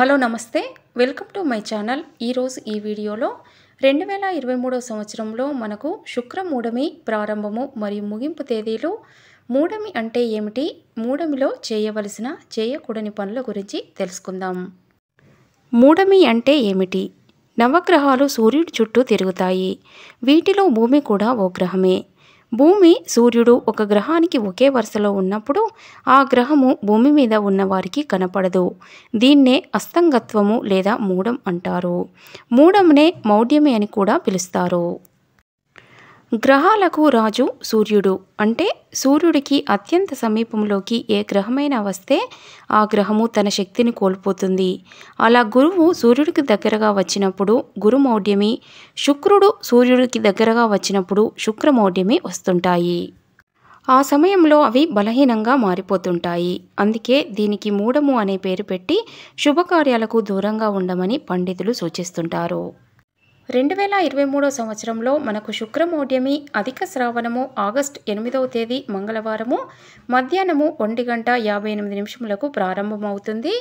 hello నమస్తే welcome to my channel ఈరోజు ఈ వీడియోలో రెండు వేల ఇరవై మూడో సంవత్సరంలో మనకు శుక్రమూఢమి ప్రారంభము మరియు ముగింపు తేదీలు మూఢమి అంటే ఏమిటి మూఢమిలో చేయవలసిన చేయకూడని పనుల గురించి తెలుసుకుందాం మూఢమి అంటే ఏమిటి నవగ్రహాలు సూర్యుడి చుట్టూ తిరుగుతాయి వీటిలో భూమి కూడా ఓ గ్రహమే భూమి సూర్యుడు ఒక గ్రహానికి ఒకే వరుసలో ఉన్నప్పుడు ఆ గ్రహము భూమి మీద ఉన్నవారికి కనపడదు దీన్నే అస్తంగత్వము లేదా మూఢం అంటారు మూఢంనే మౌఢ్యమే అని కూడా పిలుస్తారు గ్రహాలకు రాజు సూర్యుడు అంటే సూర్యుడికి అత్యంత సమీపంలోకి ఏ గ్రహమైనా వస్తే ఆ గ్రహము తన శక్తిని కోల్పోతుంది అలా గురువు సూర్యుడికి దగ్గరగా వచ్చినప్పుడు గురుమౌఢ్యమి శుక్రుడు సూర్యుడికి దగ్గరగా వచ్చినప్పుడు శుక్రమౌఢ్యమి వస్తుంటాయి ఆ సమయంలో అవి బలహీనంగా మారిపోతుంటాయి అందుకే దీనికి మూడము అనే పేరు పెట్టి శుభకార్యాలకు దూరంగా ఉండమని పండితులు సూచిస్తుంటారు రెండు వేల ఇరవై మూడో సంవత్సరంలో మనకు శుక్రమోడ్యమి అధిక శ్రావణము ఆగస్టు ఎనిమిదవ తేదీ మంగళవారము మధ్యాహ్నము ఒంటి గంట యాభై ఎనిమిది నిమిషములకు ప్రారంభమవుతుంది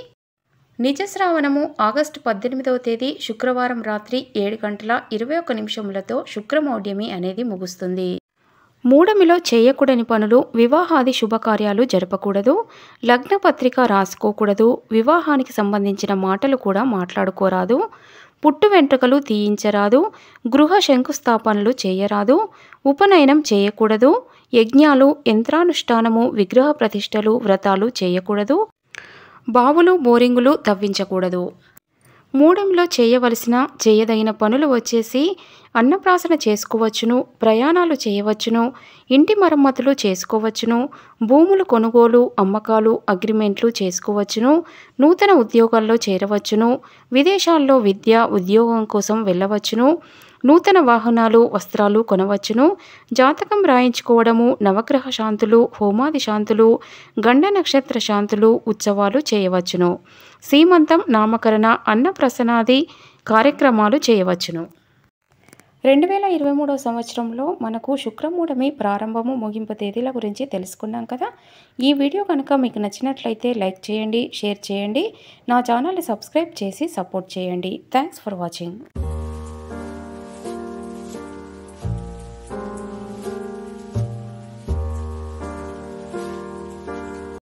నిజ శ్రావణము ఆగస్టు పద్దెనిమిదవ తేదీ శుక్రవారం రాత్రి ఏడు గంటల ఇరవై ఒక్క నిమిషములతో శుక్రమౌఢ్యమి అనేది ముగుస్తుంది మూడమిలో చేయకూడని పనులు వివాహాది శుభకార్యాలు జరపకూడదు లగ్నపత్రిక రాసుకోకూడదు వివాహానికి సంబంధించిన మాటలు కూడా మాట్లాడుకోరాదు పుట్టు వెంట్రుకలు తీయించరాదు గృహ శంకుస్థాపనలు చేయరాదు ఉపనయనం చేయకూడదు యజ్ఞాలు యంత్రానుష్ఠానము విగ్రహ ప్రతిష్టలు వ్రతాలు చేయకూడదు బావులు బోరింగులు తవ్వించకూడదు మూడంలో చేయవలసిన చేయదగిన పనులు వచ్చేసి అన్నప్రాసన చేసుకోవచ్చును ప్రయాణాలు చేయవచ్చును ఇంటి మరమ్మతులు చేసుకోవచ్చును భూములు కొనుగోలు అమ్మకాలు అగ్రిమెంట్లు చేసుకోవచ్చును నూతన ఉద్యోగాల్లో చేరవచ్చును విదేశాల్లో విద్య ఉద్యోగం కోసం వెళ్ళవచ్చును నూతన వాహనాలు వస్త్రాలు కొనవచ్చును జాతకం రాయించుకోవడము నవగ్రహ శాంతులు హోమాది శాంతులు గండ నక్షత్ర శాంతులు ఉత్సవాలు చేయవచ్చును సీమంతం నామకరణ అన్నప్రసనాది కార్యక్రమాలు చేయవచ్చును రెండు వేల ఇరవై మూడో సంవత్సరంలో మనకు శుక్రమూడమి ప్రారంభము ముగింపు తేదీల గురించి తెలుసుకున్నాం కదా ఈ వీడియో కనుక మీకు నచ్చినట్లయితే లైక్ చేయండి షేర్ చేయండి నా ఛానల్ని సబ్స్క్రైబ్ చేసి సపోర్ట్ చేయండి థ్యాంక్స్ ఫర్ వాచింగ్